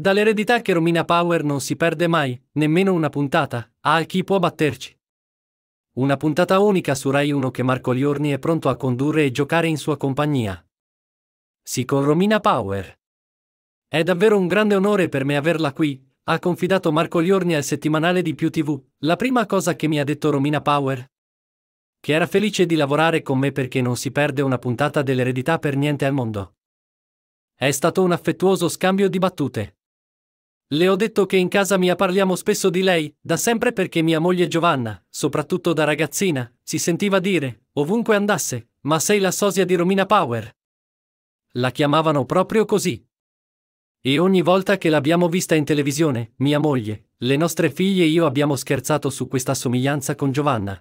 Dall'eredità che Romina Power non si perde mai, nemmeno una puntata, a chi può batterci. Una puntata unica su Rai 1 che Marco Liorni è pronto a condurre e giocare in sua compagnia. Sì con Romina Power. È davvero un grande onore per me averla qui, ha confidato Marco Liorni al settimanale di Più TV, la prima cosa che mi ha detto Romina Power. Che era felice di lavorare con me perché non si perde una puntata dell'eredità per niente al mondo. È stato un affettuoso scambio di battute. Le ho detto che in casa mia parliamo spesso di lei, da sempre perché mia moglie Giovanna, soprattutto da ragazzina, si sentiva dire, ovunque andasse, ma sei la sosia di Romina Power. La chiamavano proprio così. E ogni volta che l'abbiamo vista in televisione, mia moglie, le nostre figlie e io abbiamo scherzato su questa somiglianza con Giovanna.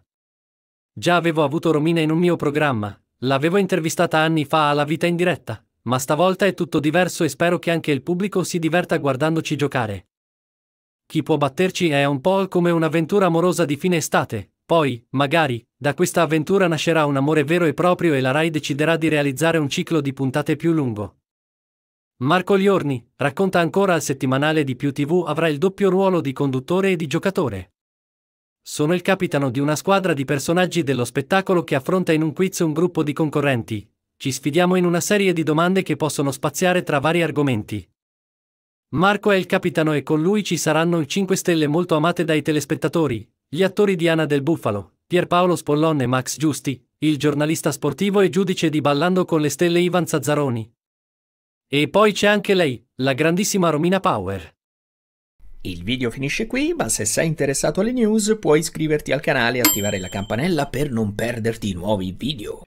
Già avevo avuto Romina in un mio programma, l'avevo intervistata anni fa alla vita in diretta, ma stavolta è tutto diverso e spero che anche il pubblico si diverta guardandoci giocare. Chi può batterci è un po' come un'avventura amorosa di fine estate, poi, magari, da questa avventura nascerà un amore vero e proprio e la RAI deciderà di realizzare un ciclo di puntate più lungo. Marco Liorni, racconta ancora al settimanale di Più TV avrà il doppio ruolo di conduttore e di giocatore. Sono il capitano di una squadra di personaggi dello spettacolo che affronta in un quiz un gruppo di concorrenti, ci sfidiamo in una serie di domande che possono spaziare tra vari argomenti. Marco è il capitano e con lui ci saranno 5 stelle molto amate dai telespettatori, gli attori Diana del Buffalo, Pierpaolo Spollon e Max Giusti, il giornalista sportivo e giudice di Ballando con le stelle Ivan Zazzaroni. E poi c'è anche lei, la grandissima Romina Power. Il video finisce qui, ma se sei interessato alle news puoi iscriverti al canale e attivare la campanella per non perderti i nuovi video.